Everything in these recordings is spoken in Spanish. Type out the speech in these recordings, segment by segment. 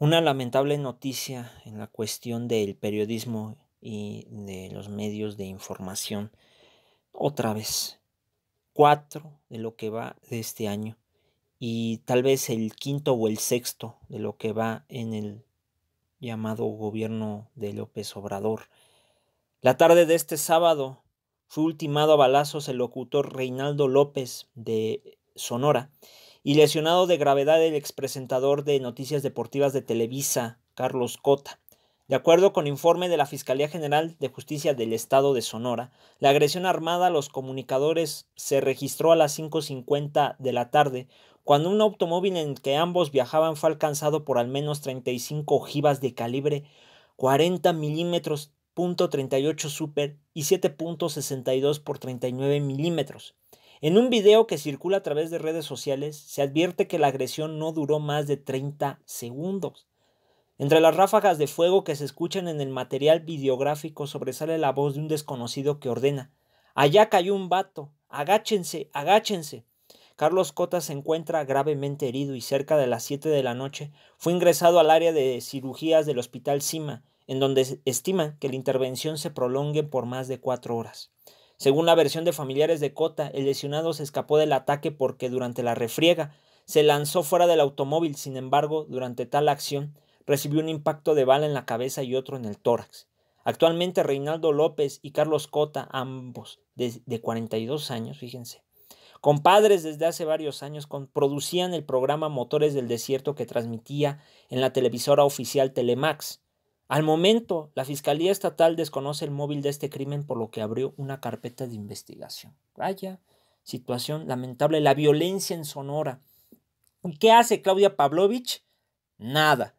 Una lamentable noticia en la cuestión del periodismo y de los medios de información. Otra vez, cuatro de lo que va de este año y tal vez el quinto o el sexto de lo que va en el llamado gobierno de López Obrador. La tarde de este sábado fue ultimado a balazos el locutor Reinaldo López de Sonora y lesionado de gravedad el expresentador de Noticias Deportivas de Televisa, Carlos Cota. De acuerdo con informe de la Fiscalía General de Justicia del Estado de Sonora, la agresión armada a los comunicadores se registró a las 5.50 de la tarde, cuando un automóvil en el que ambos viajaban fue alcanzado por al menos 35 ojivas de calibre 40 milímetros, .38 super y 7.62 por 39 milímetros. En un video que circula a través de redes sociales, se advierte que la agresión no duró más de 30 segundos. Entre las ráfagas de fuego que se escuchan en el material videográfico sobresale la voz de un desconocido que ordena Allá cayó un vato, agáchense, agáchense. Carlos Cota se encuentra gravemente herido y cerca de las 7 de la noche fue ingresado al área de cirugías del Hospital Cima, en donde estiman que la intervención se prolongue por más de cuatro horas. Según la versión de familiares de Cota, el lesionado se escapó del ataque porque durante la refriega se lanzó fuera del automóvil, sin embargo, durante tal acción recibió un impacto de bala en la cabeza y otro en el tórax. Actualmente Reinaldo López y Carlos Cota, ambos de, 42 años, fíjense, compadres desde hace varios años, producían el programa Motores del Desierto que transmitía en la televisora oficial Telemax. Al momento, la Fiscalía Estatal desconoce el móvil de este crimen por lo que abrió una carpeta de investigación. Vaya situación lamentable, la violencia en Sonora. ¿Y qué hace Claudia Pavlovich? Nada.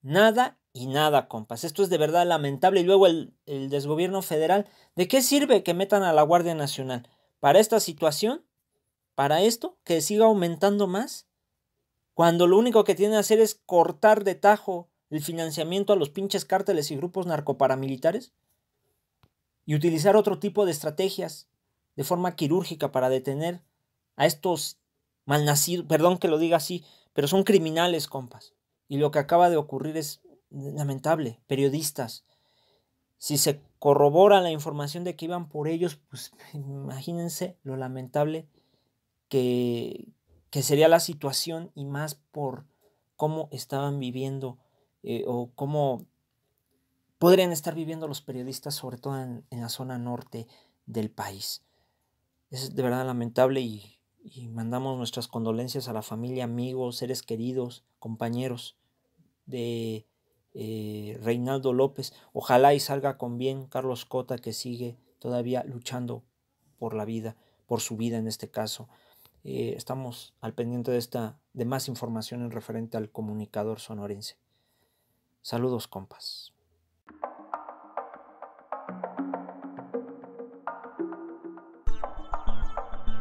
Nada y nada, compas. Esto es de verdad lamentable. Y luego el, desgobierno federal. ¿De qué sirve que metan a la Guardia Nacional? ¿Para esta situación? ¿Para esto? ¿Que siga aumentando más? Cuando lo único que tienen que hacer es cortar de tajo el financiamiento a los pinches cárteles y grupos narcoparamilitares y utilizar otro tipo de estrategias de forma quirúrgica para detener a estos malnacidos, perdón que lo diga así, pero son criminales, compas. Y lo que acaba de ocurrir es lamentable, periodistas. Si se corrobora la información de que iban por ellos, pues imagínense lo lamentable que, que sería la situación y más por cómo estaban viviendo eh, o cómo podrían estar viviendo los periodistas, sobre todo en, la zona norte del país. Es de verdad lamentable y, mandamos nuestras condolencias a la familia, amigos, seres queridos, compañeros de eh, Reinaldo López. Ojalá y salga con bien Carlos Cota que sigue todavía luchando por la vida, por su vida en este caso. Eh, estamos al pendiente de esta, de más información en referente al comunicador sonorense. Saludos, compas.